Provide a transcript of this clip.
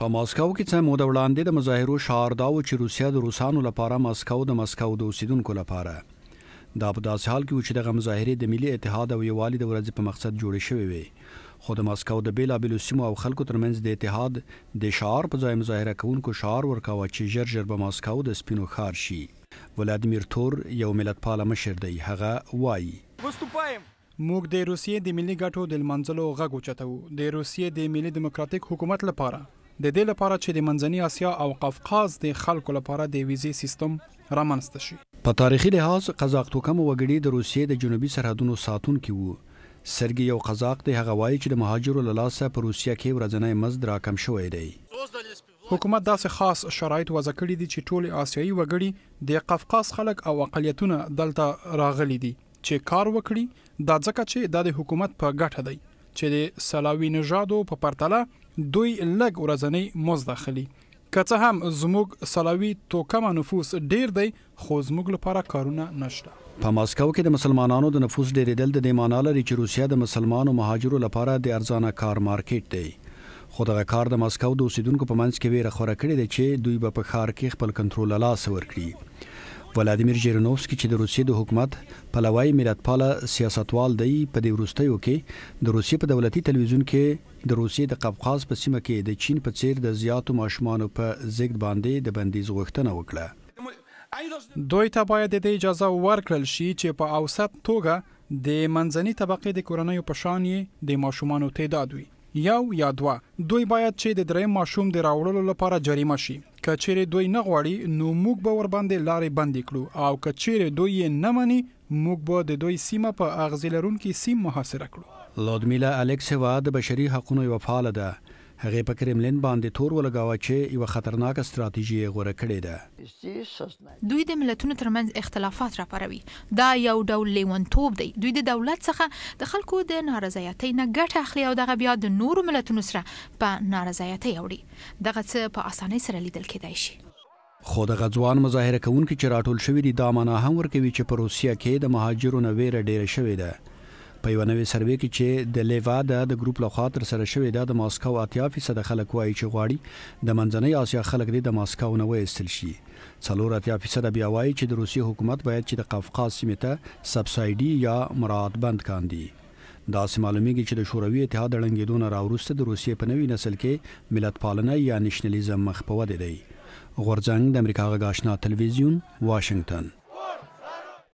په ماسکو کې څه موده وړاندې د مظاهرو شعار دا و چې روسیا د روسانو لپاره ماسکو د ماسکو د اوسیدونکو لپاره دا په داسې حال کې و چې د مظاهره د ملي اتحاد او یووالي د ورځې په مقصد جوړې شوې وي خو د ماسکو د بیلابیلو سیمو او خلکو ترمنځ د اتحاد د شعار په ځای مظاهره کوونکو شعار ورکاوه چې ژر ژر به ماسکو د سپینو خار شي ولادمیر تور یو ملت پاله مشر دی هغه وایي وستوپایم موږ د روسیې د ملي ګټو د منځلو غږ اوچتو د روسیې د ملي دیموکراتیک حکومت لپاره د دې لپاره چې د منځنۍ اسیا او قفقاز د خلکو لپاره د ویزې سیستم رامنځته شي په تاریخي لحاظ قزاق توکم وګړي د روسیې د جنوبي سرحدونو ساتونکي وو سرګي یو قزاق دی هغه وایي چې د مهاجرو له لاسه په روسیا کې ورځنی مزد راکم شوی دی حکومت داسې خاص شرایط وضع کړي دي چې ټول آسیایي وګړي د قفقاز خلک او اقلیتونه دلته راغلي دي چې کار وکړي دا ځکه چې د حکومت په ګټه دی چې د سلاوی نژادو په پرتله دوی لګ ورځنی مزد اخلي که څه هم زموږ سلاوي توکمه نفوس ډیر دی خو زموږ لپاره کارونه نشته په ماسکو کې د مسلمانانو د نفوس ډیریدل د دیمانه لري چې روسیا د مسلمانو مهاجرو لپاره د ارزانه کار مارکیټ دی خو دغه کار د ماسکو د اوسیدونکو په منځ کې ویره خوره کړې ده چې دوی به په خار کې خپل کنټرول له لاسه ورکړي ولادیمیر جیرنوفسکي چې د روسیې د حکومت په لوی ملتپاله سیاستوال دی په دې وروستیو کې د روسیې په دولتي تلویزیون کې د روسیې د قفقاز په سیمه کې د چین په څیر د زیاتو ماشومانو په زګد باندې د بندیز غوښتنه وکړه دوی ته باید د اجازه ورکړل شي چې په اوسط توګه د منځني طبقه د کورنیو په شان د ماشومان تعداد وي یو یا دوه دوی باید چې د درې ماشوم د راوړلو لپاره جریمه شي کچېره دوی نه غواړي نو موږ به ور باندې لارې بندې کړو او کچېره دوی یې نه مني موږ به د دوی سیمه په اغزلرون کې سیم محاصره کړو لودمیلا الکسوا د بشري حقوقو یو فعال ده هغه په کرملین باندې تور ولګاوه چې یو خطرناک ستراتیژي غوړه کړې ده دوی د ملتونو ترمنځ اختلافات راپاروي دا یو ډول لیونتوب دی دوی د دولت څخه د خلکو د نارضایتۍ نه ګټه اخلي او دغه بیا د نورو ملتونو سره په نارضایتۍ اوړي دغه څه په اسانۍ سره لیدل کېدای شي خو د غزوان مظاهره کوونکو چې راټول شوی دي دا معنا هم ورکوي چې په روسیا کې د مهاجرونو ویره ډیره شوې ده په یو نوې سروې کې چې د لیوادا د ګروپ له خوا تر سره شوې د ماسکو اتیا فیصد خلک وایي چې غواړي د منځنۍ اسیا خلک د ماسکو نه وایستل شي څلور اتیا فیصد بیا وایي چې د روسي حکومت باید چې د قفقاز سیمه ته سبسایډي یا مراد بند کاندي دا سمالمیږي چې د شوروي اتحاد لنګیدونه راورسته د روسیې په نوې نسل کې ملت پالنه یا نېشنلیزم مخ په وده دی غورځنګ د امریکا غاښنا ټلویزیون واشنگټن